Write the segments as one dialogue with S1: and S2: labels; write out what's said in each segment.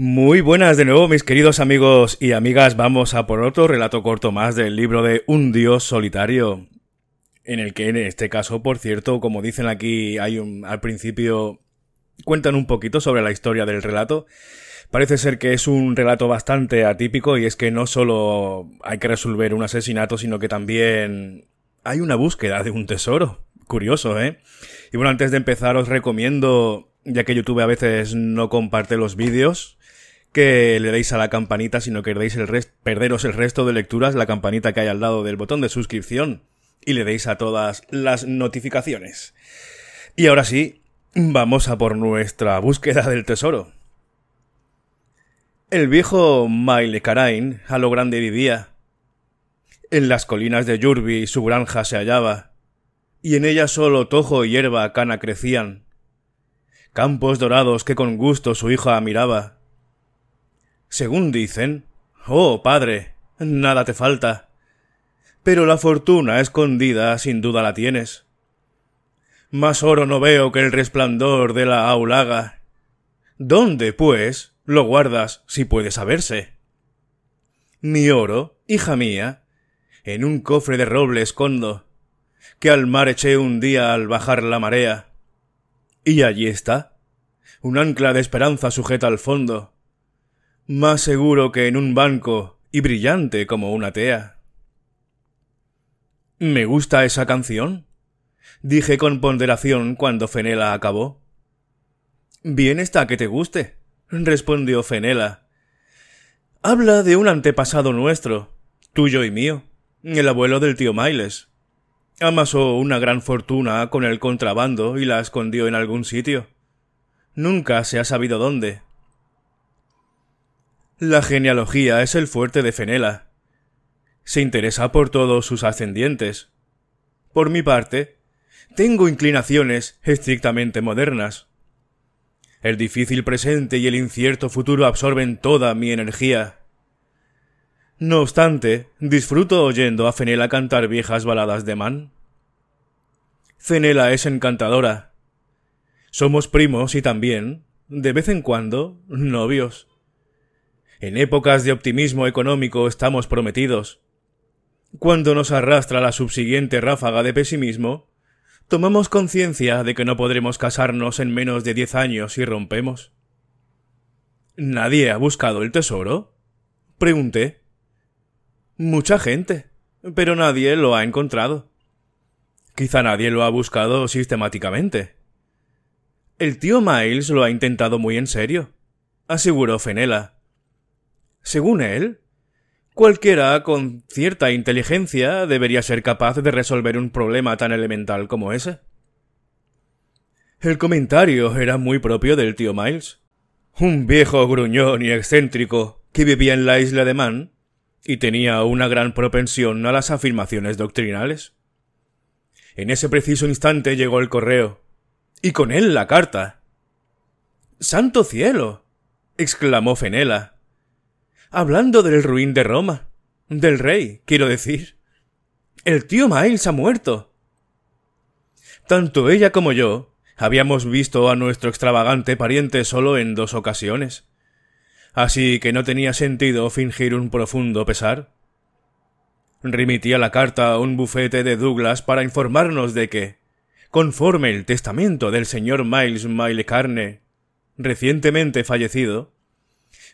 S1: Muy buenas de nuevo mis queridos amigos y amigas, vamos a por otro relato corto más del libro de Un Dios Solitario, en el que en este caso, por cierto, como dicen aquí, hay un, al principio cuentan un poquito sobre la historia del relato. Parece ser que es un relato bastante atípico y es que no solo hay que resolver un asesinato, sino que también hay una búsqueda de un tesoro. Curioso, ¿eh? Y bueno, antes de empezar os recomiendo, ya que YouTube a veces no comparte los vídeos, que le deis a la campanita si no queréis el perderos el resto de lecturas, la campanita que hay al lado del botón de suscripción y le deis a todas las notificaciones. Y ahora sí, vamos a por nuestra búsqueda del tesoro. El viejo Maile Carain, a lo grande vivía. En las colinas de Yurbi su granja se hallaba, y en ella solo tojo y hierba cana crecían. Campos dorados que con gusto su hija miraba, según dicen, Oh, padre, nada te falta. Pero la fortuna escondida sin duda la tienes. Más oro no veo que el resplandor de la aulaga. ¿Dónde, pues, lo guardas si puede saberse? Mi oro, hija mía, en un cofre de roble escondo, que al mar eché un día al bajar la marea. Y allí está, un ancla de esperanza sujeta al fondo, más seguro que en un banco y brillante como una tea. Me gusta esa canción, dije con ponderación cuando Fenela acabó. Bien está que te guste, respondió Fenela. Habla de un antepasado nuestro, tuyo y mío, el abuelo del tío Miles. Amasó una gran fortuna con el contrabando y la escondió en algún sitio. Nunca se ha sabido dónde. La genealogía es el fuerte de Fenela. Se interesa por todos sus ascendientes. Por mi parte, tengo inclinaciones estrictamente modernas. El difícil presente y el incierto futuro absorben toda mi energía. No obstante, disfruto oyendo a Fenela cantar viejas baladas de Man. Fenela es encantadora. Somos primos y también, de vez en cuando, novios. En épocas de optimismo económico estamos prometidos. Cuando nos arrastra la subsiguiente ráfaga de pesimismo, tomamos conciencia de que no podremos casarnos en menos de diez años y rompemos. ¿Nadie ha buscado el tesoro? Pregunté. Mucha gente, pero nadie lo ha encontrado. Quizá nadie lo ha buscado sistemáticamente. El tío Miles lo ha intentado muy en serio, aseguró Fenella. Según él, cualquiera con cierta inteligencia debería ser capaz de resolver un problema tan elemental como ese. El comentario era muy propio del tío Miles, un viejo gruñón y excéntrico que vivía en la isla de Man y tenía una gran propensión a las afirmaciones doctrinales. En ese preciso instante llegó el correo, y con él la carta. ¡Santo cielo! exclamó Fenela, hablando del ruin de Roma. Del rey, quiero decir. El tío Miles ha muerto. Tanto ella como yo habíamos visto a nuestro extravagante pariente solo en dos ocasiones. Así que no tenía sentido fingir un profundo pesar. Remitía la carta a un bufete de Douglas para informarnos de que, conforme el testamento del señor Miles Milecarne, recientemente fallecido,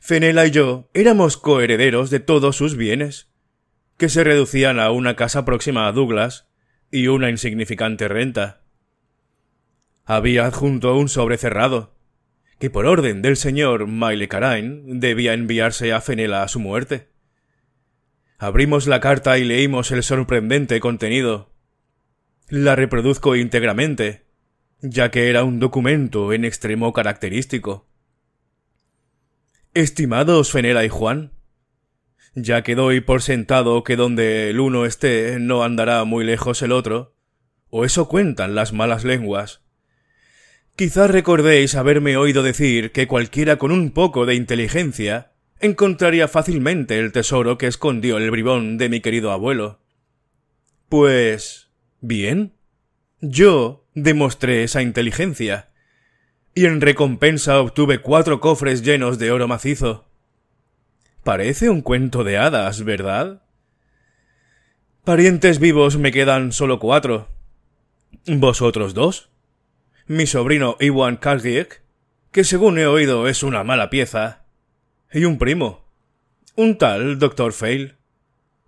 S1: Fenela y yo éramos coherederos de todos sus bienes, que se reducían a una casa próxima a Douglas y una insignificante renta. Había adjunto un sobre cerrado, que por orden del señor Miley Carain debía enviarse a Fenela a su muerte. Abrimos la carta y leímos el sorprendente contenido. La reproduzco íntegramente, ya que era un documento en extremo característico. Estimados Fenera y Juan, ya que doy por sentado que donde el uno esté no andará muy lejos el otro, o eso cuentan las malas lenguas. Quizás recordéis haberme oído decir que cualquiera con un poco de inteligencia encontraría fácilmente el tesoro que escondió el bribón de mi querido abuelo. Pues. bien. Yo demostré esa inteligencia y en recompensa obtuve cuatro cofres llenos de oro macizo. Parece un cuento de hadas, ¿verdad? Parientes vivos me quedan solo cuatro. ¿Vosotros dos? Mi sobrino Iwan Kalgiek, que según he oído es una mala pieza, y un primo, un tal Dr. Fail,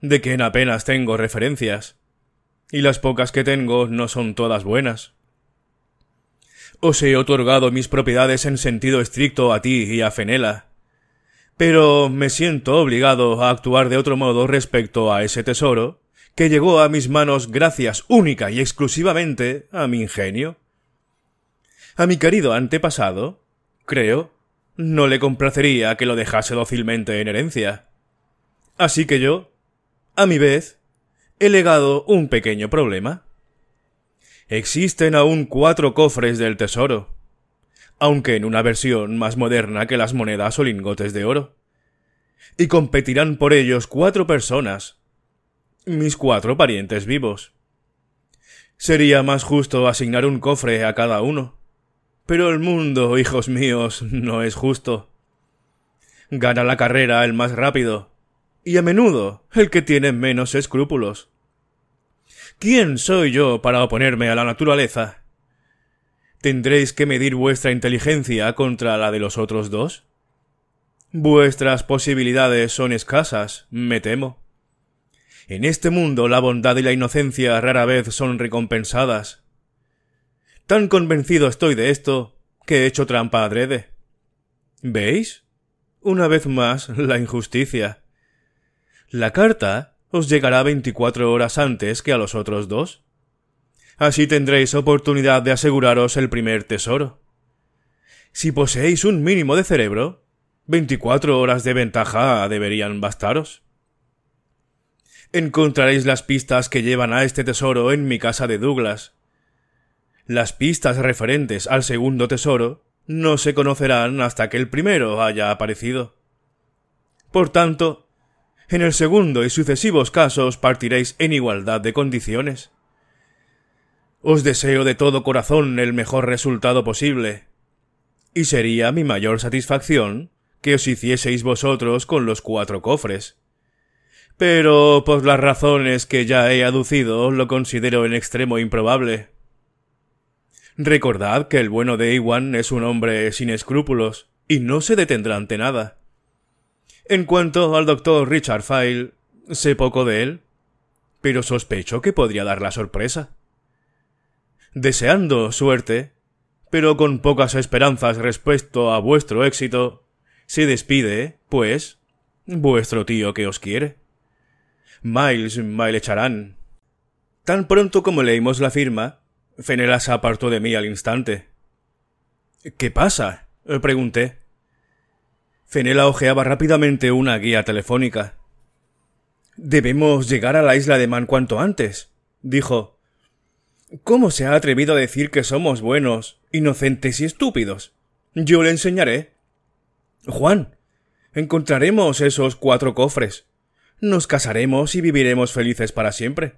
S1: de quien apenas tengo referencias, y las pocas que tengo no son todas buenas os he otorgado mis propiedades en sentido estricto a ti y a Fenela. Pero me siento obligado a actuar de otro modo respecto a ese tesoro, que llegó a mis manos gracias única y exclusivamente a mi ingenio. A mi querido antepasado, creo, no le complacería que lo dejase dócilmente en herencia. Así que yo, a mi vez, he legado un pequeño problema existen aún cuatro cofres del tesoro, aunque en una versión más moderna que las monedas o lingotes de oro. Y competirán por ellos cuatro personas, mis cuatro parientes vivos. Sería más justo asignar un cofre a cada uno. Pero el mundo, hijos míos, no es justo. Gana la carrera el más rápido, y a menudo el que tiene menos escrúpulos. ¿Quién soy yo para oponerme a la naturaleza? ¿Tendréis que medir vuestra inteligencia contra la de los otros dos? Vuestras posibilidades son escasas, me temo. En este mundo la bondad y la inocencia rara vez son recompensadas. Tan convencido estoy de esto que he hecho trampa adrede. ¿Veis? Una vez más la injusticia. La carta os llegará 24 horas antes que a los otros dos. Así tendréis oportunidad de aseguraros el primer tesoro. Si poseéis un mínimo de cerebro, 24 horas de ventaja deberían bastaros. Encontraréis las pistas que llevan a este tesoro en mi casa de Douglas. Las pistas referentes al segundo tesoro no se conocerán hasta que el primero haya aparecido. Por tanto, en el segundo y sucesivos casos partiréis en igualdad de condiciones. Os deseo de todo corazón el mejor resultado posible, y sería mi mayor satisfacción que os hicieseis vosotros con los cuatro cofres. Pero por las razones que ya he aducido lo considero en extremo improbable. Recordad que el bueno de Iwan es un hombre sin escrúpulos, y no se detendrá ante nada. En cuanto al doctor Richard File, sé poco de él, pero sospecho que podría dar la sorpresa. Deseando suerte, pero con pocas esperanzas respecto a vuestro éxito, se despide, pues, vuestro tío que os quiere. Miles Charan. Tan pronto como leímos la firma, Fenelas se apartó de mí al instante. ¿Qué pasa? pregunté. Fenela ojeaba rápidamente una guía telefónica. Debemos llegar a la isla de Man cuanto antes, dijo. ¿Cómo se ha atrevido a decir que somos buenos, inocentes y estúpidos? Yo le enseñaré. Juan, encontraremos esos cuatro cofres. Nos casaremos y viviremos felices para siempre.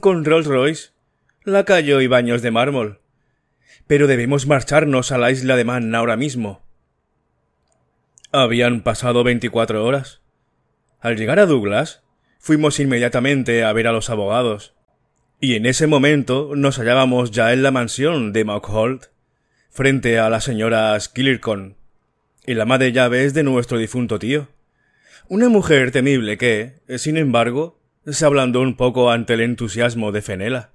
S1: Con Rolls Royce, lacayo y baños de mármol. Pero debemos marcharnos a la isla de Man ahora mismo. Habían pasado veinticuatro horas. Al llegar a Douglas, fuimos inmediatamente a ver a los abogados. Y en ese momento nos hallábamos ya en la mansión de Mockholt, frente a la señora y la madre de llaves de nuestro difunto tío. Una mujer temible que, sin embargo, se ablandó un poco ante el entusiasmo de Fenela.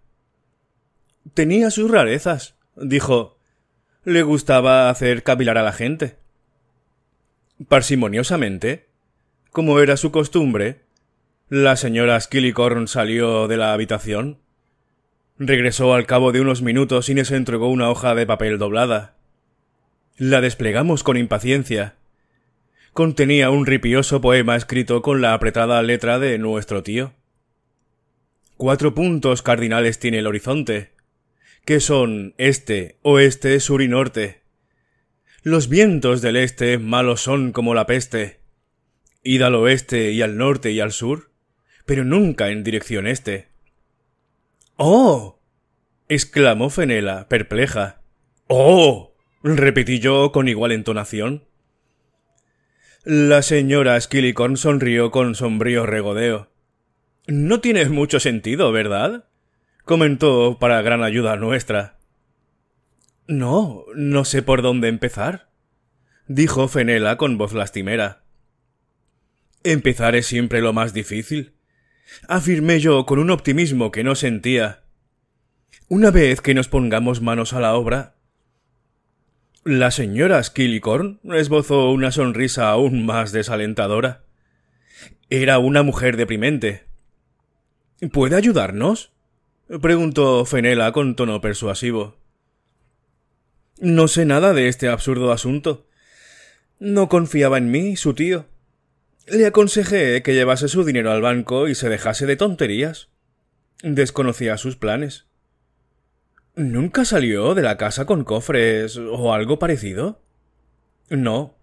S1: Tenía sus rarezas, dijo. Le gustaba hacer cavilar a la gente. Parsimoniosamente, como era su costumbre, la señora Skillicorn salió de la habitación. Regresó al cabo de unos minutos y nos entregó una hoja de papel doblada. La desplegamos con impaciencia. Contenía un ripioso poema escrito con la apretada letra de nuestro tío. Cuatro puntos cardinales tiene el horizonte, que son este, oeste, sur y norte. Los vientos del este malos son como la peste. Id al oeste y al norte y al sur, pero nunca en dirección este. ¡Oh! exclamó Fenela, perpleja. ¡Oh! repetí yo con igual entonación. La señora Skillicorn sonrió con sombrío regodeo. No tiene mucho sentido, ¿verdad? comentó para gran ayuda nuestra. No, no sé por dónde empezar, dijo Fenela con voz lastimera. Empezar es siempre lo más difícil, afirmé yo con un optimismo que no sentía. Una vez que nos pongamos manos a la obra. La señora Skillicorn esbozó una sonrisa aún más desalentadora. Era una mujer deprimente. ¿Puede ayudarnos? preguntó Fenela con tono persuasivo. No sé nada de este absurdo asunto. No confiaba en mí, su tío. Le aconsejé que llevase su dinero al banco y se dejase de tonterías. Desconocía sus planes. ¿Nunca salió de la casa con cofres o algo parecido? No.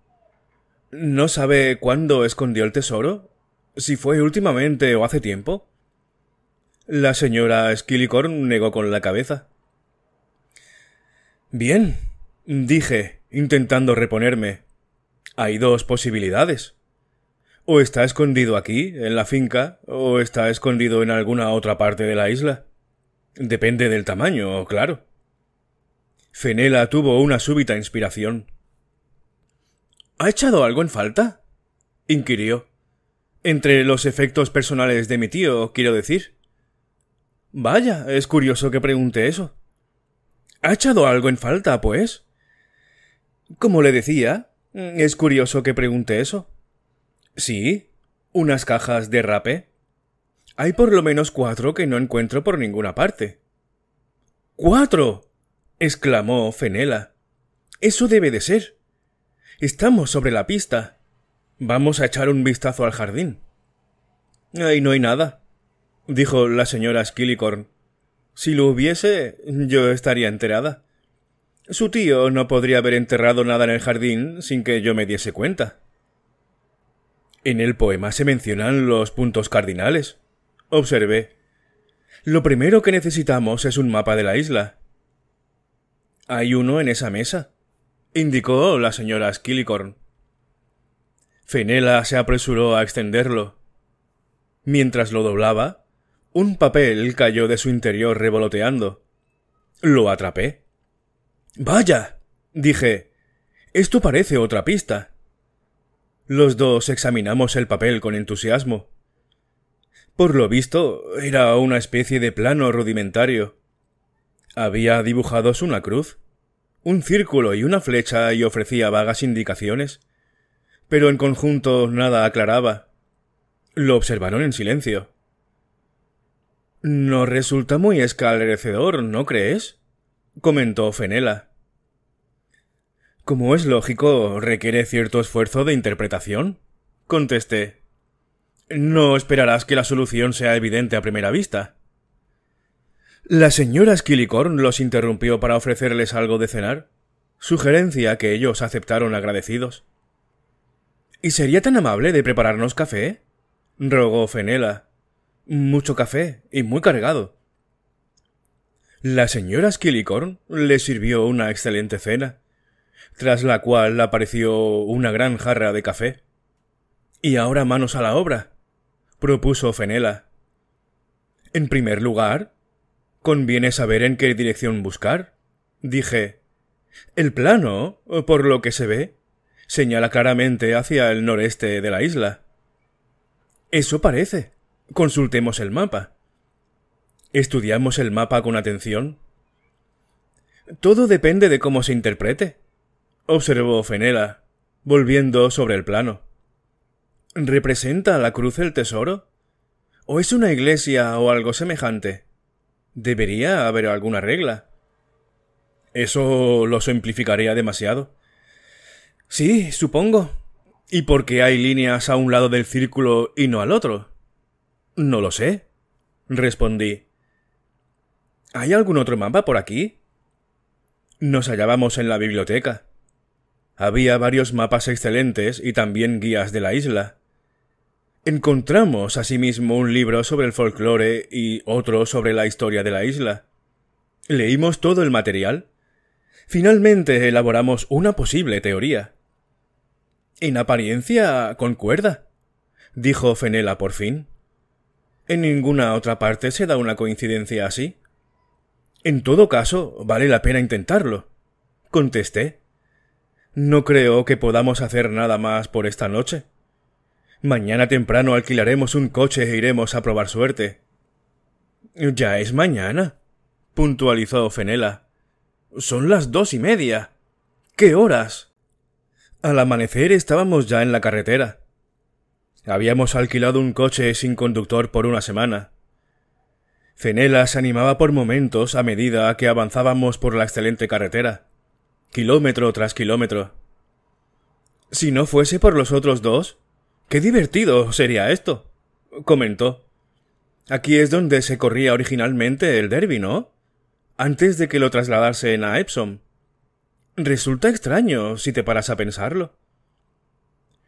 S1: ¿No sabe cuándo escondió el tesoro? ¿Si fue últimamente o hace tiempo? La señora Skillicorn negó con la cabeza. Bien, Dije, intentando reponerme. Hay dos posibilidades. O está escondido aquí, en la finca, o está escondido en alguna otra parte de la isla. Depende del tamaño, claro. Fenela tuvo una súbita inspiración. ¿Ha echado algo en falta? inquirió. Entre los efectos personales de mi tío, quiero decir. Vaya, es curioso que pregunte eso. ¿Ha echado algo en falta, pues? Como le decía, mm. es curioso que pregunte eso. Sí, unas cajas de rape. Hay por lo menos cuatro que no encuentro por ninguna parte. ¡Cuatro! exclamó Fenela. Eso debe de ser. Estamos sobre la pista. Vamos a echar un vistazo al jardín. Ahí no hay nada, dijo la señora Skillicorn. Si lo hubiese, yo estaría enterada. Su tío no podría haber enterrado nada en el jardín sin que yo me diese cuenta. En el poema se mencionan los puntos cardinales. Observé. Lo primero que necesitamos es un mapa de la isla. Hay uno en esa mesa, indicó la señora Skillicorn. Fenela se apresuró a extenderlo. Mientras lo doblaba, un papel cayó de su interior revoloteando. Lo atrapé. Vaya, dije. Esto parece otra pista. Los dos examinamos el papel con entusiasmo. Por lo visto, era una especie de plano rudimentario. Había dibujados una cruz, un círculo y una flecha y ofrecía vagas indicaciones. Pero en conjunto nada aclaraba. Lo observaron en silencio. —No resulta muy esclarecedor, ¿no crees? comentó Fenela. Como es lógico, requiere cierto esfuerzo de interpretación, contesté. No esperarás que la solución sea evidente a primera vista. La señora Skillicorn los interrumpió para ofrecerles algo de cenar, sugerencia que ellos aceptaron agradecidos. ¿Y sería tan amable de prepararnos café? rogó Fenela. Mucho café, y muy cargado. La señora Skillicorn le sirvió una excelente cena, tras la cual apareció una gran jarra de café. Y ahora manos a la obra, propuso Fenela. En primer lugar, conviene saber en qué dirección buscar, dije. El plano, por lo que se ve, señala claramente hacia el noreste de la isla. Eso parece. Consultemos el mapa. ¿Estudiamos el mapa con atención? Todo depende de cómo se interprete, observó Fenela, volviendo sobre el plano. ¿Representa la cruz el tesoro? ¿O es una iglesia o algo semejante? Debería haber alguna regla. Eso lo simplificaría demasiado. Sí, supongo. ¿Y por qué hay líneas a un lado del círculo y no al otro? No lo sé, respondí. ¿Hay algún otro mapa por aquí? Nos hallábamos en la biblioteca. Había varios mapas excelentes y también guías de la isla. Encontramos asimismo un libro sobre el folclore y otro sobre la historia de la isla. Leímos todo el material. Finalmente elaboramos una posible teoría. En apariencia concuerda, dijo Fenela por fin. En ninguna otra parte se da una coincidencia así. En todo caso, vale la pena intentarlo. Contesté. No creo que podamos hacer nada más por esta noche. Mañana temprano alquilaremos un coche e iremos a probar suerte. Ya es mañana, puntualizó Fenela. Son las dos y media. ¿Qué horas? Al amanecer estábamos ya en la carretera. Habíamos alquilado un coche sin conductor por una semana. Cenela se animaba por momentos a medida que avanzábamos por la excelente carretera, kilómetro tras kilómetro. Si no fuese por los otros dos, qué divertido sería esto, comentó. Aquí es donde se corría originalmente el derby, ¿no? Antes de que lo trasladasen a Epsom. Resulta extraño si te paras a pensarlo.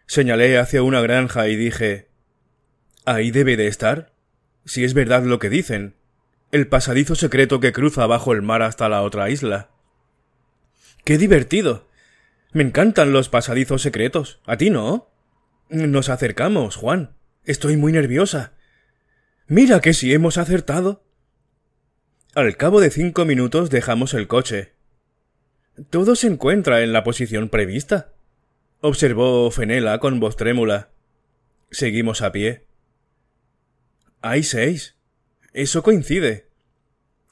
S1: Señalé hacia una granja y dije Ahí debe de estar, si es verdad lo que dicen el pasadizo secreto que cruza bajo el mar hasta la otra isla. ¡Qué divertido! Me encantan los pasadizos secretos. ¿A ti no? Nos acercamos, Juan. Estoy muy nerviosa. Mira que si hemos acertado. Al cabo de cinco minutos dejamos el coche. Todo se encuentra en la posición prevista, observó Fenela con voz trémula. Seguimos a pie. Hay seis, eso coincide.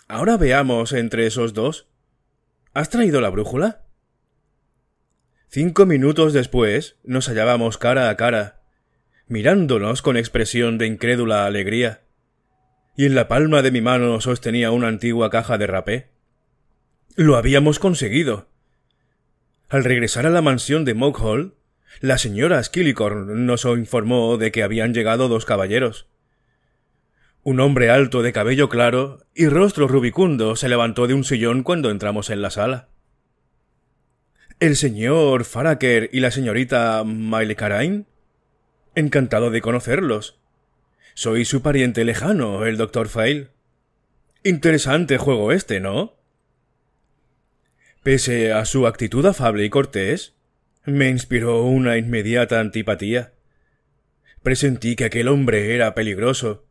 S1: Ahora veamos entre esos dos. ¿Has traído la brújula? Cinco minutos después nos hallábamos cara a cara, mirándonos con expresión de incrédula alegría, y en la palma de mi mano sostenía una antigua caja de rapé. Lo habíamos conseguido. Al regresar a la mansión de Moghall, la señora Skillicorn nos informó de que habían llegado dos caballeros. Un hombre alto de cabello claro y rostro rubicundo se levantó de un sillón cuando entramos en la sala. ¿El señor Faraker y la señorita Carain? Encantado de conocerlos. Soy su pariente lejano, el doctor Fail. Interesante juego este, ¿no? Pese a su actitud afable y cortés, me inspiró una inmediata antipatía. Presentí que aquel hombre era peligroso,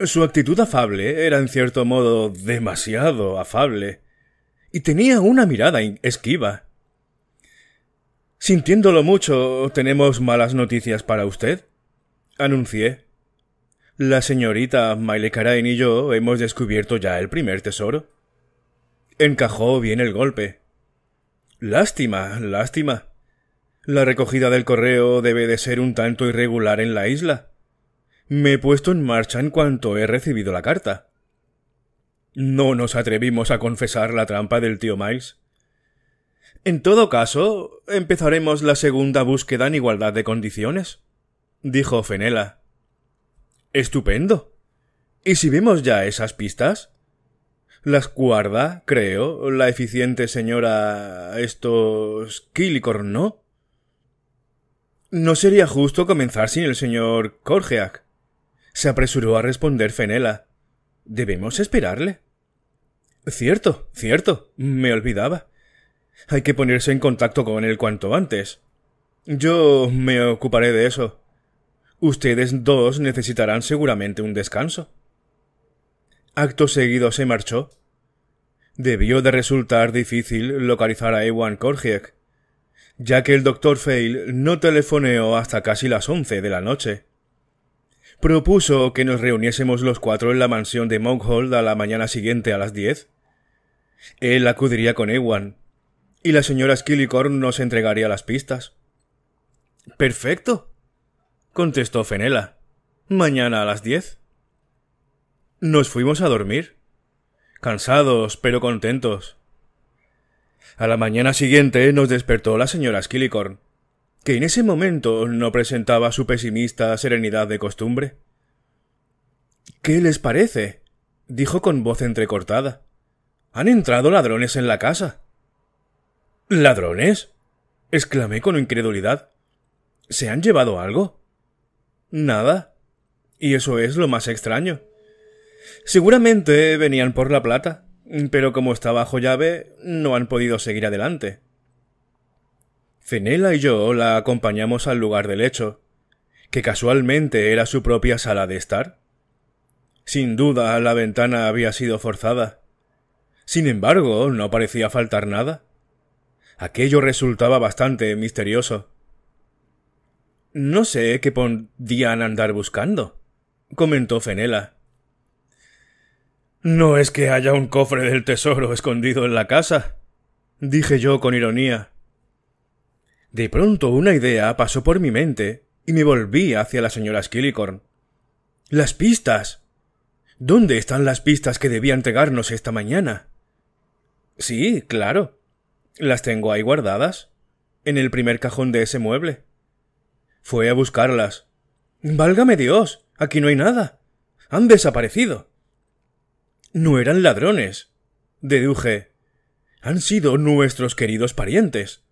S1: su actitud afable era en cierto modo demasiado afable, y tenía una mirada esquiva. Sintiéndolo mucho, tenemos malas noticias para usted, anuncié. La señorita Mailecarain y yo hemos descubierto ya el primer tesoro. Encajó bien el golpe. Lástima, lástima. La recogida del correo debe de ser un tanto irregular en la isla. Me he puesto en marcha en cuanto he recibido la carta. No nos atrevimos a confesar la trampa del tío Miles. En todo caso, empezaremos la segunda búsqueda en igualdad de condiciones, dijo Fenela. Estupendo. ¿Y si vemos ya esas pistas? Las guarda, creo, la eficiente señora. estos. Kilicorn, ¿no? No sería justo comenzar sin el señor se apresuró a responder Fenela. Debemos esperarle. Cierto, cierto, me olvidaba. Hay que ponerse en contacto con él cuanto antes. Yo me ocuparé de eso. Ustedes dos necesitarán seguramente un descanso. Acto seguido se marchó. Debió de resultar difícil localizar a Ewan Korgiek, ya que el doctor Fail no telefoneó hasta casi las once de la noche propuso que nos reuniésemos los cuatro en la mansión de Monkhold a la mañana siguiente a las diez. Él acudiría con Ewan, y la señora Skillicorn nos entregaría las pistas. Perfecto, contestó Fenella. Mañana a las diez. Nos fuimos a dormir, cansados pero contentos. A la mañana siguiente nos despertó la señora Skillicorn que en ese momento no presentaba su pesimista serenidad de costumbre. ¿Qué les parece? dijo con voz entrecortada. Han entrado ladrones en la casa. ¿Ladrones? exclamé con incredulidad. ¿Se han llevado algo? Nada. Y eso es lo más extraño. Seguramente venían por la plata, pero como está bajo llave, no han podido seguir adelante. Fenela y yo la acompañamos al lugar del hecho, que casualmente era su propia sala de estar. Sin duda la ventana había sido forzada. Sin embargo, no parecía faltar nada. Aquello resultaba bastante misterioso. No sé qué podían andar buscando, comentó Fenela. No es que haya un cofre del tesoro escondido en la casa, dije yo con ironía. De pronto una idea pasó por mi mente y me volví hacia la señora Skillicorn. Las pistas. ¿Dónde están las pistas que debían entregarnos esta mañana? Sí, claro. Las tengo ahí guardadas. En el primer cajón de ese mueble. Fue a buscarlas. Válgame Dios. Aquí no hay nada. Han desaparecido. No eran ladrones. Deduje. Han sido nuestros queridos parientes.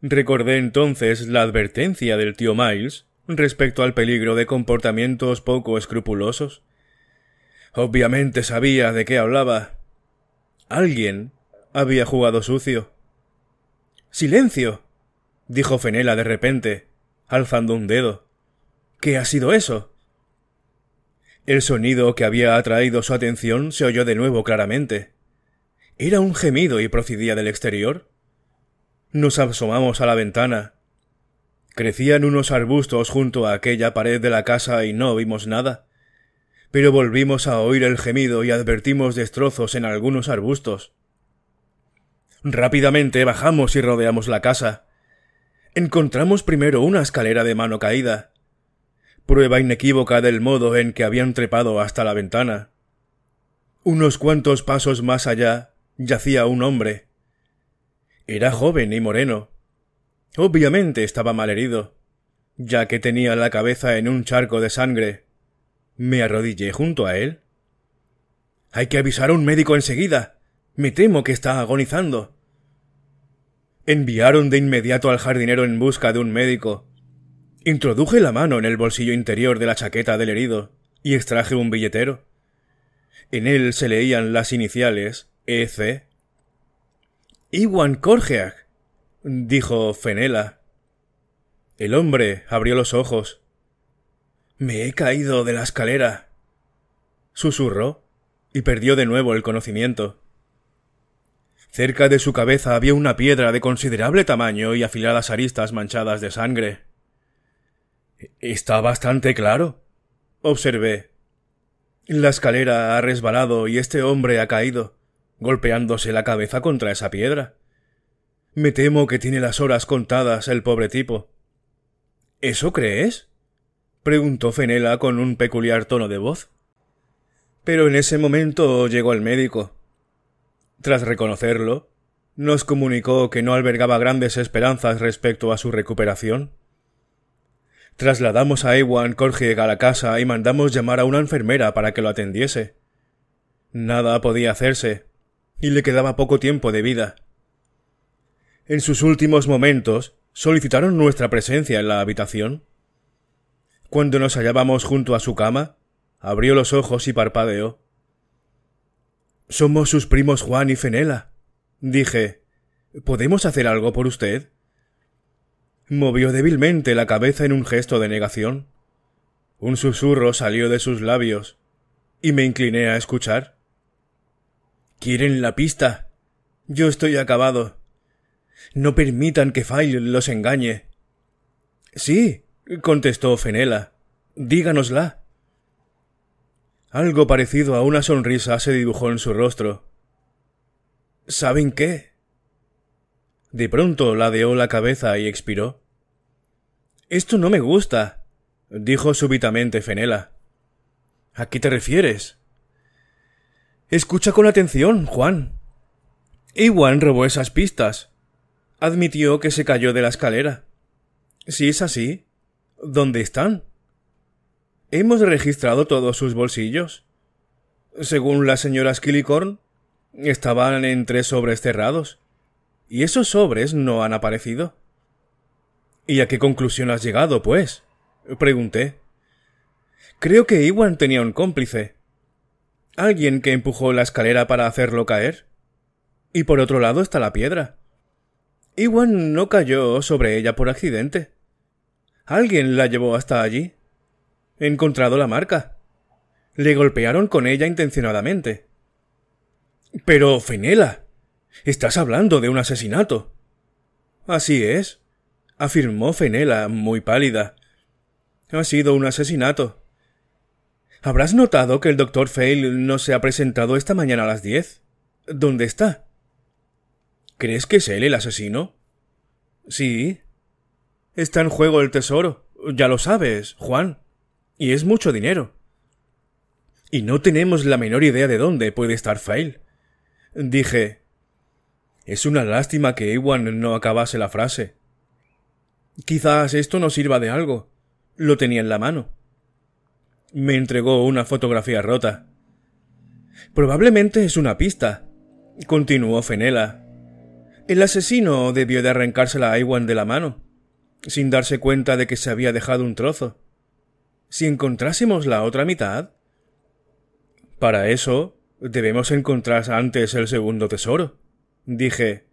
S1: Recordé entonces la advertencia del tío Miles respecto al peligro de comportamientos poco escrupulosos. Obviamente sabía de qué hablaba. Alguien había jugado sucio. Silencio. dijo Fenela de repente, alzando un dedo. ¿Qué ha sido eso? El sonido que había atraído su atención se oyó de nuevo claramente. Era un gemido y procedía del exterior. Nos asomamos a la ventana. Crecían unos arbustos junto a aquella pared de la casa y no vimos nada. Pero volvimos a oír el gemido y advertimos destrozos en algunos arbustos. Rápidamente bajamos y rodeamos la casa. Encontramos primero una escalera de mano caída, prueba inequívoca del modo en que habían trepado hasta la ventana. Unos cuantos pasos más allá yacía un hombre, era joven y moreno. Obviamente estaba mal herido, ya que tenía la cabeza en un charco de sangre. Me arrodillé junto a él. Hay que avisar a un médico enseguida. Me temo que está agonizando. Enviaron de inmediato al jardinero en busca de un médico. Introduje la mano en el bolsillo interior de la chaqueta del herido y extraje un billetero. En él se leían las iniciales EC Iwan Korgeak, dijo Fenela. El hombre abrió los ojos. Me he caído de la escalera. Susurró y perdió de nuevo el conocimiento. Cerca de su cabeza había una piedra de considerable tamaño y afiladas aristas manchadas de sangre. Está bastante claro, observé. La escalera ha resbalado y este hombre ha caído golpeándose la cabeza contra esa piedra. Me temo que tiene las horas contadas el pobre tipo. ¿Eso crees? preguntó Fenela con un peculiar tono de voz. Pero en ese momento llegó el médico. Tras reconocerlo, nos comunicó que no albergaba grandes esperanzas respecto a su recuperación. Trasladamos a Ewan Corgiega a la casa y mandamos llamar a una enfermera para que lo atendiese. Nada podía hacerse, y le quedaba poco tiempo de vida. En sus últimos momentos solicitaron nuestra presencia en la habitación. Cuando nos hallábamos junto a su cama, abrió los ojos y parpadeó. Somos sus primos Juan y Fenela, dije. ¿Podemos hacer algo por usted? Movió débilmente la cabeza en un gesto de negación. Un susurro salió de sus labios, y me incliné a escuchar. Quieren la pista. Yo estoy acabado. No permitan que File los engañe. Sí, contestó Fenela. Díganosla. Algo parecido a una sonrisa se dibujó en su rostro. ¿Saben qué? De pronto ladeó la cabeza y expiró. Esto no me gusta, dijo súbitamente Fenela. ¿A qué te refieres? Escucha con atención, Juan. Iwan robó esas pistas. Admitió que se cayó de la escalera. Si es así, ¿dónde están? Hemos registrado todos sus bolsillos. Según la señora Skillicorn, estaban en tres sobres cerrados. Y esos sobres no han aparecido. ¿Y a qué conclusión has llegado, pues? pregunté. Creo que Iwan tenía un cómplice alguien que empujó la escalera para hacerlo caer. Y por otro lado está la piedra. Iwan no cayó sobre ella por accidente. Alguien la llevó hasta allí. He encontrado la marca. Le golpearon con ella intencionadamente. Pero, Fenela, estás hablando de un asesinato. Así es, afirmó Fenela, muy pálida. Ha sido un asesinato. ¿Habrás notado que el doctor Fail no se ha presentado esta mañana a las diez? ¿Dónde está? ¿Crees que es él el asesino? Sí. Está en juego el tesoro. Ya lo sabes, Juan. Y es mucho dinero. Y no tenemos la menor idea de dónde puede estar Fail. Dije. Es una lástima que Ewan no acabase la frase. Quizás esto nos sirva de algo. Lo tenía en la mano. Me entregó una fotografía rota. Probablemente es una pista, continuó Fenela. El asesino debió de arrancarse la Iwan de la mano, sin darse cuenta de que se había dejado un trozo. Si encontrásemos la otra mitad. Para eso debemos encontrar antes el segundo tesoro, dije.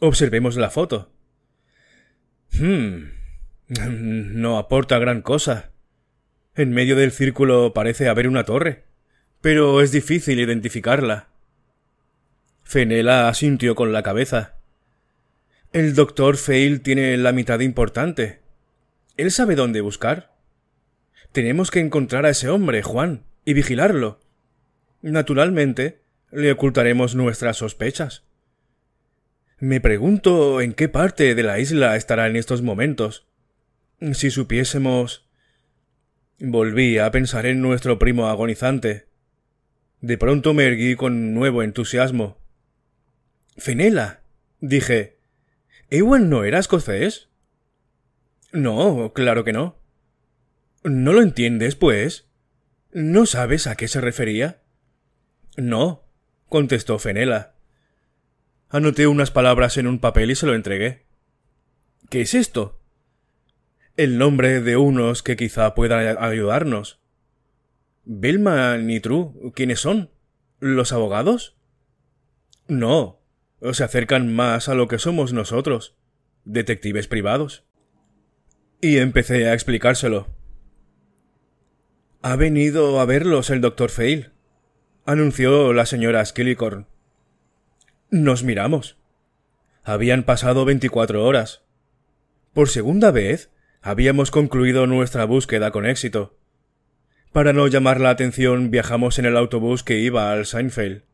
S1: Observemos la foto. Hmm. No aporta gran cosa, en medio del círculo parece haber una torre, pero es difícil identificarla. Fenela asintió con la cabeza. El doctor Feil tiene la mitad importante. Él sabe dónde buscar. Tenemos que encontrar a ese hombre, Juan, y vigilarlo. Naturalmente, le ocultaremos nuestras sospechas. Me pregunto en qué parte de la isla estará en estos momentos. Si supiésemos. Volví a pensar en nuestro primo agonizante. De pronto me erguí con nuevo entusiasmo. Fenela, dije. ¿Ewan no era escocés? No, claro que no. ¿No lo entiendes, pues? ¿No sabes a qué se refería? No, contestó Fenela. Anoté unas palabras en un papel y se lo entregué. ¿Qué es esto? el nombre de unos que quizá puedan ayudarnos. Vilma Nitru, True, ¿quiénes son? ¿Los abogados? No, se acercan más a lo que somos nosotros, detectives privados. Y empecé a explicárselo. Ha venido a verlos el doctor Fail, anunció la señora Skillicorn. Nos miramos. Habían pasado veinticuatro horas. Por segunda vez, Habíamos concluido nuestra búsqueda con éxito. Para no llamar la atención, viajamos en el autobús que iba al Seinfeld.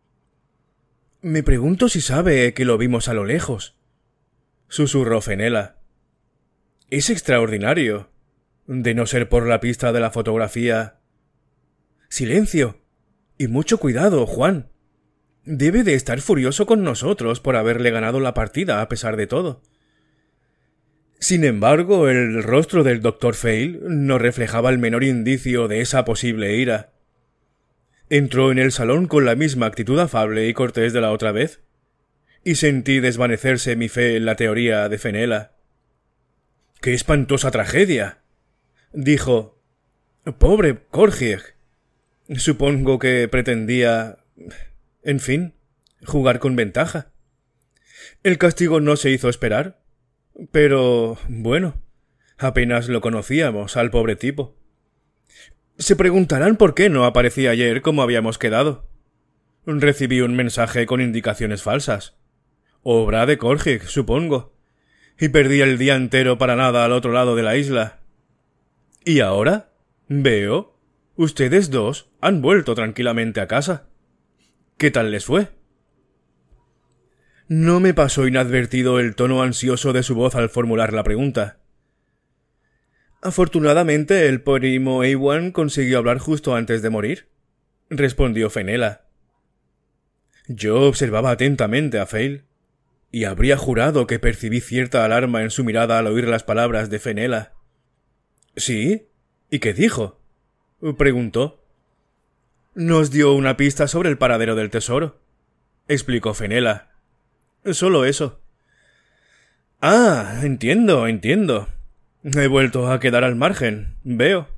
S1: Me pregunto si sabe que lo vimos a lo lejos, susurró Fenela. Es extraordinario. De no ser por la pista de la fotografía. Silencio. Y mucho cuidado, Juan. Debe de estar furioso con nosotros por haberle ganado la partida a pesar de todo. Sin embargo, el rostro del doctor Fail no reflejaba el menor indicio de esa posible ira. Entró en el salón con la misma actitud afable y cortés de la otra vez, y sentí desvanecerse mi fe en la teoría de Fenela. ¡Qué espantosa tragedia! dijo. Pobre Corgieg. Supongo que pretendía. en fin, jugar con ventaja. El castigo no se hizo esperar, pero, bueno, apenas lo conocíamos al pobre tipo. Se preguntarán por qué no aparecía ayer como habíamos quedado. Recibí un mensaje con indicaciones falsas. Obra de Korgig, supongo. Y perdí el día entero para nada al otro lado de la isla. ¿Y ahora? Veo. Ustedes dos han vuelto tranquilamente a casa. ¿Qué tal les fue? No me pasó inadvertido el tono ansioso de su voz al formular la pregunta. Afortunadamente, el primo Ewan consiguió hablar justo antes de morir, respondió Fenela. Yo observaba atentamente a Fail, y habría jurado que percibí cierta alarma en su mirada al oír las palabras de Fenela. ¿Sí? ¿Y qué dijo? preguntó. Nos dio una pista sobre el paradero del tesoro, explicó Fenela. Solo eso. Ah, entiendo, entiendo. He vuelto a quedar al margen, veo.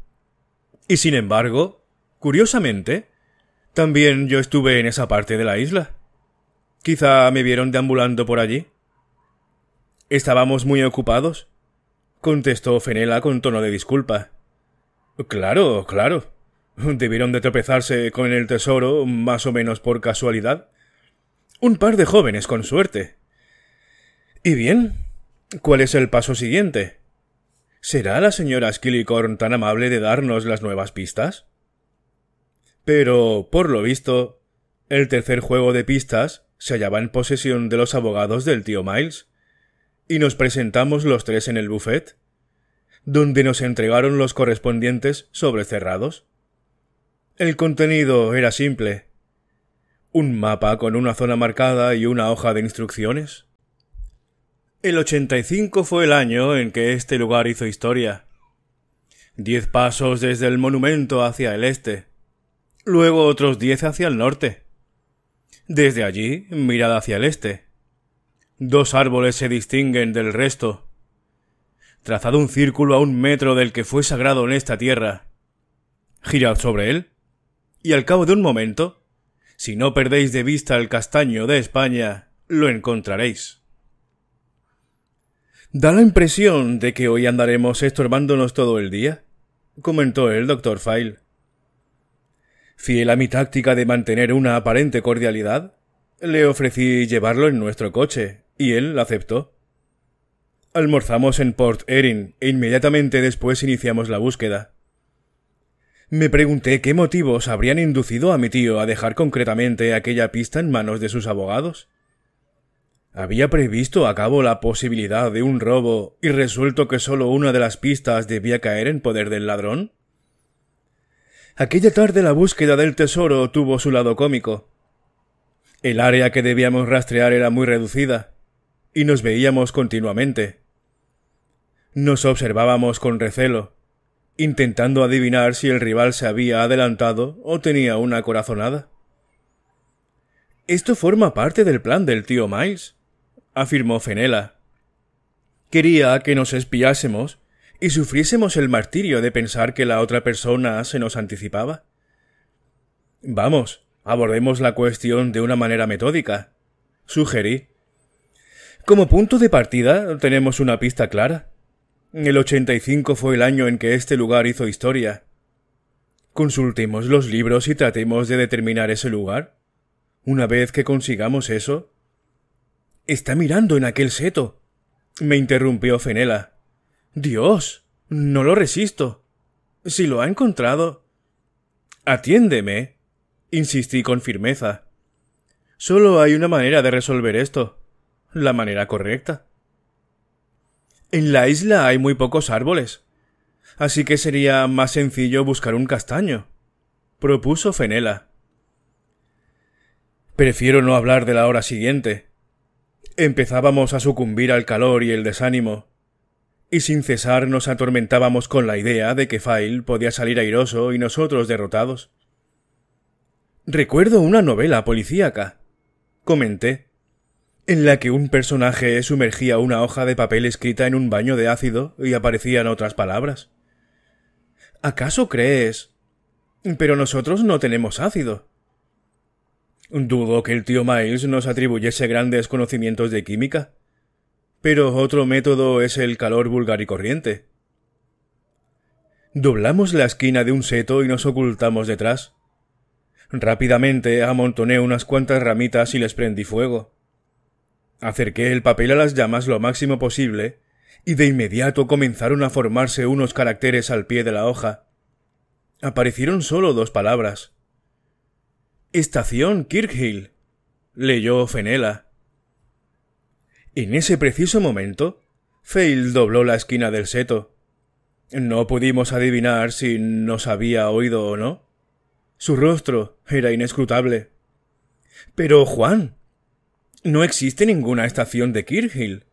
S1: Y sin embargo, curiosamente, también yo estuve en esa parte de la isla. Quizá me vieron deambulando por allí. Estábamos muy ocupados, contestó Fenela con tono de disculpa. Claro, claro. Debieron de tropezarse con el tesoro más o menos por casualidad. Un par de jóvenes, con suerte. ¿Y bien? ¿Cuál es el paso siguiente? ¿Será la señora Skillicorn tan amable de darnos las nuevas pistas? Pero, por lo visto, el tercer juego de pistas se hallaba en posesión de los abogados del tío Miles, y nos presentamos los tres en el buffet, donde nos entregaron los correspondientes sobrecerrados. El contenido era simple. ¿Un mapa con una zona marcada y una hoja de instrucciones? El 85 fue el año en que este lugar hizo historia. Diez pasos desde el monumento hacia el este. Luego otros diez hacia el norte. Desde allí, mirada hacia el este. Dos árboles se distinguen del resto. Trazado un círculo a un metro del que fue sagrado en esta tierra. Girad sobre él. Y al cabo de un momento, si no perdéis de vista el castaño de España, lo encontraréis. Da la impresión de que hoy andaremos estorbándonos todo el día, comentó el doctor File. Fiel a mi táctica de mantener una aparente cordialidad, le ofrecí llevarlo en nuestro coche, y él aceptó. Almorzamos en Port Erin e inmediatamente después iniciamos la búsqueda. Me pregunté qué motivos habrían inducido a mi tío a dejar concretamente aquella pista en manos de sus abogados. Había previsto a cabo la posibilidad de un robo y resuelto que solo una de las pistas debía caer en poder del ladrón. Aquella tarde la búsqueda del tesoro tuvo su lado cómico. El área que debíamos rastrear era muy reducida, y nos veíamos continuamente. Nos observábamos con recelo, intentando adivinar si el rival se había adelantado o tenía una corazonada. Esto forma parte del plan del tío Miles, afirmó Fenela. Quería que nos espiásemos y sufriésemos el martirio de pensar que la otra persona se nos anticipaba. Vamos, abordemos la cuestión de una manera metódica, sugerí. Como punto de partida tenemos una pista clara. El 85 fue el año en que este lugar hizo historia. Consultemos los libros y tratemos de determinar ese lugar. Una vez que consigamos eso. Está mirando en aquel seto. me interrumpió Fenela. Dios. no lo resisto. Si lo ha encontrado. Atiéndeme. insistí con firmeza. Solo hay una manera de resolver esto. La manera correcta. En la isla hay muy pocos árboles, así que sería más sencillo buscar un castaño, propuso Fenela. Prefiero no hablar de la hora siguiente. Empezábamos a sucumbir al calor y el desánimo, y sin cesar nos atormentábamos con la idea de que Fail podía salir airoso y nosotros derrotados. Recuerdo una novela policíaca, comenté en la que un personaje sumergía una hoja de papel escrita en un baño de ácido y aparecían otras palabras. ¿Acaso crees? Pero nosotros no tenemos ácido. Dudo que el tío Miles nos atribuyese grandes conocimientos de química. Pero otro método es el calor vulgar y corriente. Doblamos la esquina de un seto y nos ocultamos detrás. Rápidamente amontoné unas cuantas ramitas y les prendí fuego. Acerqué el papel a las llamas lo máximo posible, y de inmediato comenzaron a formarse unos caracteres al pie de la hoja. Aparecieron solo dos palabras. Estación Kirkhill. leyó Fenela. En ese preciso momento, Fail dobló la esquina del seto. No pudimos adivinar si nos había oído o no. Su rostro era inescrutable. Pero, Juan, no existe ninguna estación de Kirgil,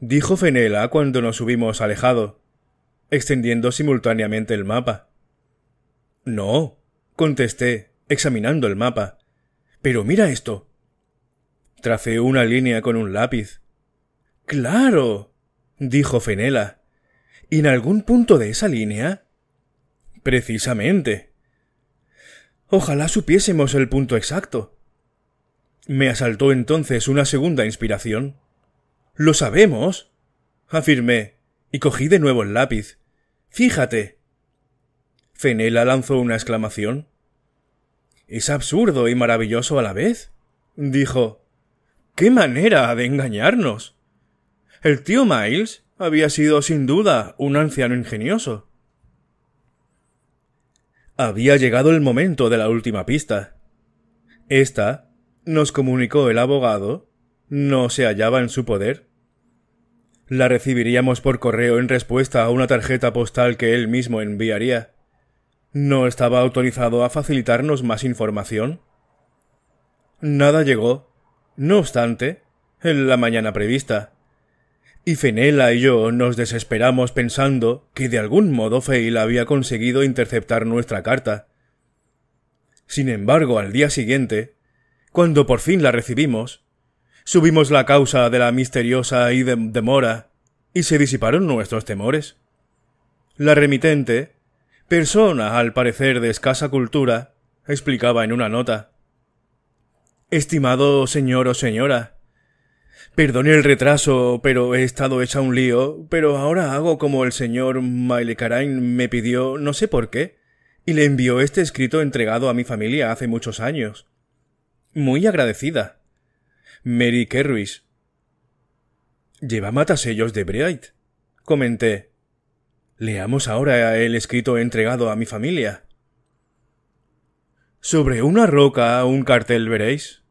S1: dijo Fenela cuando nos subimos alejado, extendiendo simultáneamente el mapa. No, contesté, examinando el mapa. Pero mira esto. Tracé una línea con un lápiz. Claro, dijo Fenela. ¿Y en algún punto de esa línea? Precisamente. Ojalá supiésemos el punto exacto. Me asaltó entonces una segunda inspiración. Lo sabemos, afirmé, y cogí de nuevo el lápiz. Fíjate. Fenela lanzó una exclamación. Es absurdo y maravilloso a la vez, dijo. ¡Qué manera de engañarnos! El tío Miles había sido sin duda un anciano ingenioso. Había llegado el momento de la última pista. Esta nos comunicó el abogado, no se hallaba en su poder. La recibiríamos por correo en respuesta a una tarjeta postal que él mismo enviaría. ¿No estaba autorizado a facilitarnos más información? Nada llegó. No obstante, en la mañana prevista. Y Fenella y yo nos desesperamos pensando que de algún modo Feil había conseguido interceptar nuestra carta. Sin embargo, al día siguiente, cuando por fin la recibimos, subimos la causa de la misteriosa y demora, y se disiparon nuestros temores. La remitente, persona al parecer de escasa cultura, explicaba en una nota. Estimado señor o señora, perdone el retraso, pero he estado hecha un lío, pero ahora hago como el señor carain me pidió, no sé por qué, y le envió este escrito entregado a mi familia hace muchos años. Muy agradecida. Mary Kerwis. Lleva matasellos de Bright. Comenté. Leamos ahora el escrito entregado a mi familia. Sobre una roca un cartel veréis.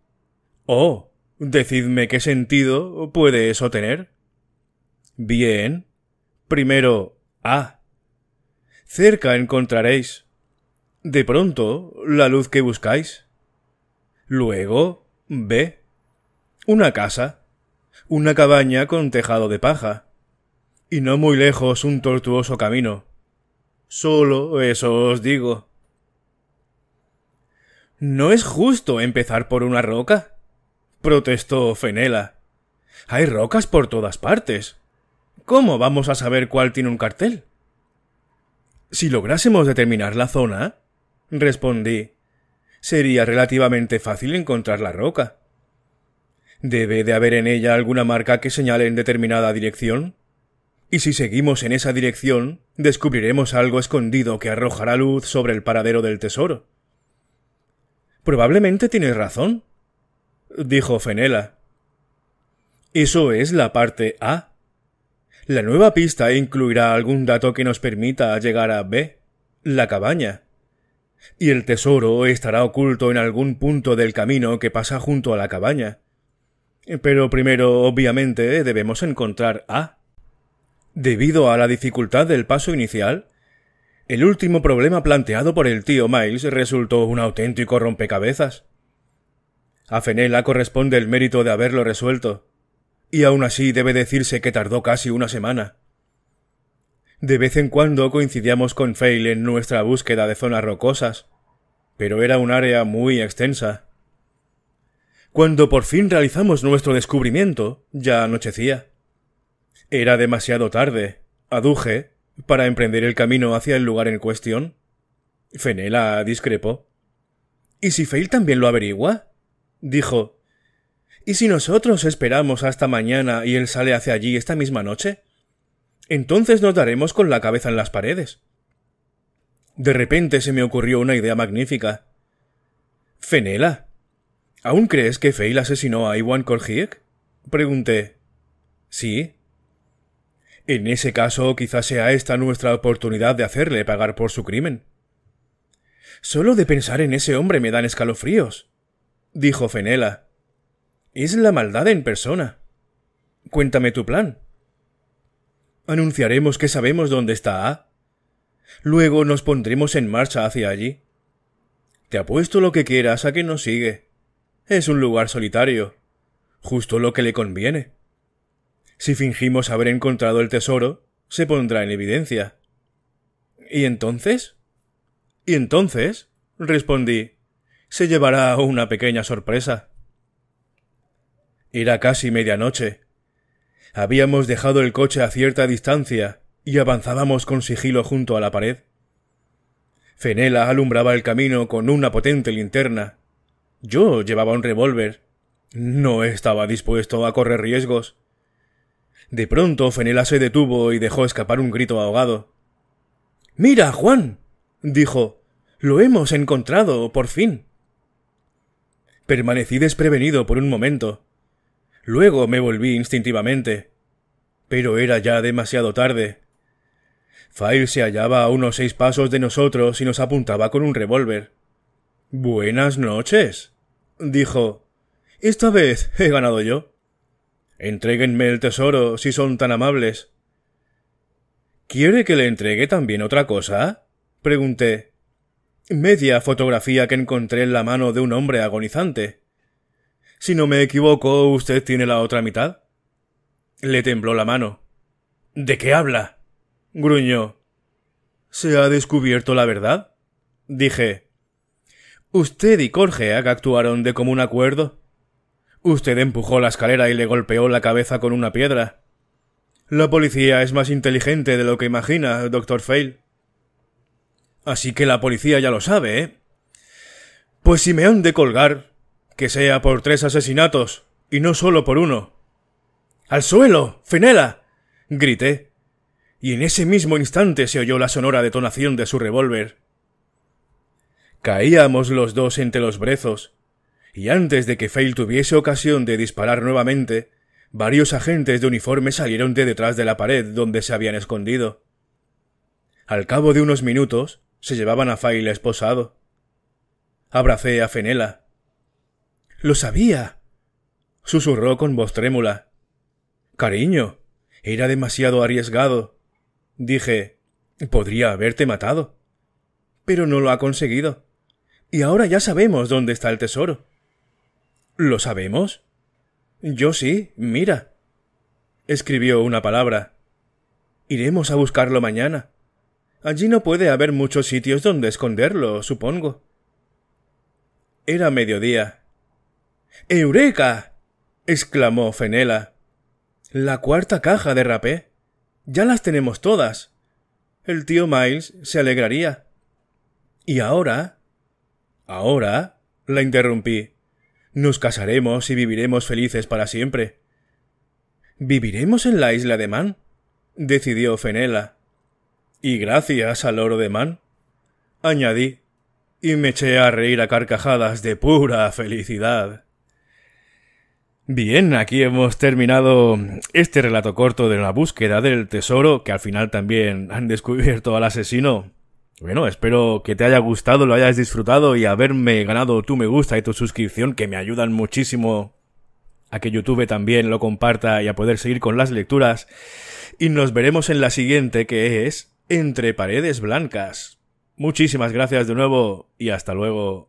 S1: Oh, decidme qué sentido puede eso tener. Bien. Primero, Ah, cerca encontraréis. De pronto, la luz que buscáis. Luego ve, Una casa. Una cabaña con tejado de paja. Y no muy lejos un tortuoso camino. Solo eso os digo. No es justo empezar por una roca, protestó Fenela. Hay rocas por todas partes. ¿Cómo vamos a saber cuál tiene un cartel? Si lográsemos determinar la zona, respondí, sería relativamente fácil encontrar la roca. Debe de haber en ella alguna marca que señale en determinada dirección. Y si seguimos en esa dirección, descubriremos algo escondido que arrojará luz sobre el paradero del tesoro. Probablemente tienes razón, dijo Fenela. Eso es la parte A. La nueva pista incluirá algún dato que nos permita llegar a B, la cabaña y el tesoro estará oculto en algún punto del camino que pasa junto a la cabaña. Pero primero, obviamente, debemos encontrar a. Debido a la dificultad del paso inicial, el último problema planteado por el tío Miles resultó un auténtico rompecabezas. A Fenella corresponde el mérito de haberlo resuelto, y aún así debe decirse que tardó casi una semana. De vez en cuando coincidíamos con Fail en nuestra búsqueda de zonas rocosas, pero era un área muy extensa. Cuando por fin realizamos nuestro descubrimiento, ya anochecía. Era demasiado tarde, aduje, para emprender el camino hacia el lugar en cuestión. Fenela discrepó. ¿Y si Fail también lo averigua? dijo. ¿Y si nosotros esperamos hasta mañana y él sale hacia allí esta misma noche? Entonces nos daremos con la cabeza en las paredes. De repente se me ocurrió una idea magnífica. Fenela, ¿aún crees que Feil asesinó a Iwan Korhik? Pregunté. Sí. En ese caso, quizás sea esta nuestra oportunidad de hacerle pagar por su crimen. Solo de pensar en ese hombre me dan escalofríos, dijo Fenela. Es la maldad en persona. Cuéntame tu plan. Anunciaremos que sabemos dónde está Luego nos pondremos en marcha hacia allí. Te apuesto lo que quieras a que nos sigue. Es un lugar solitario. Justo lo que le conviene. Si fingimos haber encontrado el tesoro, se pondrá en evidencia. ¿Y entonces? ¿Y entonces? respondí. Se llevará una pequeña sorpresa. Era casi medianoche. Habíamos dejado el coche a cierta distancia y avanzábamos con sigilo junto a la pared. Fenela alumbraba el camino con una potente linterna. Yo llevaba un revólver. No estaba dispuesto a correr riesgos. De pronto Fenela se detuvo y dejó escapar un grito ahogado. Mira, Juan. dijo. Lo hemos encontrado, por fin. Permanecí desprevenido por un momento. Luego me volví instintivamente. Pero era ya demasiado tarde. File se hallaba a unos seis pasos de nosotros y nos apuntaba con un revólver. Buenas noches, dijo. Esta vez he ganado yo. Entréguenme el tesoro si son tan amables. ¿Quiere que le entregue también otra cosa? pregunté. Media fotografía que encontré en la mano de un hombre agonizante. Si no me equivoco, usted tiene la otra mitad. Le tembló la mano. ¿De qué habla? gruñó. ¿Se ha descubierto la verdad? dije. Usted y Corgea actuaron de común acuerdo. Usted empujó la escalera y le golpeó la cabeza con una piedra. La policía es más inteligente de lo que imagina, doctor Fail. Así que la policía ya lo sabe, ¿eh? Pues han de Colgar que sea por tres asesinatos, y no solo por uno. ¡Al suelo! ¡Fenela! grité, y en ese mismo instante se oyó la sonora detonación de su revólver. Caíamos los dos entre los brezos, y antes de que Fail tuviese ocasión de disparar nuevamente, varios agentes de uniforme salieron de detrás de la pared donde se habían escondido. Al cabo de unos minutos, se llevaban a Fail esposado. Abracé a Fenela. Lo sabía. susurró con voz trémula. Cariño, era demasiado arriesgado. Dije, podría haberte matado. Pero no lo ha conseguido. Y ahora ya sabemos dónde está el tesoro. ¿Lo sabemos? Yo sí, mira. Escribió una palabra. Iremos a buscarlo mañana. Allí no puede haber muchos sitios donde esconderlo, supongo. Era mediodía. ¡Eureka! exclamó Fenela. La cuarta caja de rapé. Ya las tenemos todas. El tío Miles se alegraría. Y ahora. Ahora. la interrumpí. Nos casaremos y viviremos felices para siempre. Viviremos en la isla de Man, decidió Fenela. Y gracias al oro de Man, añadí, y me eché a reír a carcajadas de pura felicidad. Bien, aquí hemos terminado este relato corto de la búsqueda del tesoro, que al final también han descubierto al asesino. Bueno, espero que te haya gustado, lo hayas disfrutado y haberme ganado tu me gusta y tu suscripción, que me ayudan muchísimo a que YouTube también lo comparta y a poder seguir con las lecturas. Y nos veremos en la siguiente, que es Entre Paredes Blancas. Muchísimas gracias de nuevo y hasta luego.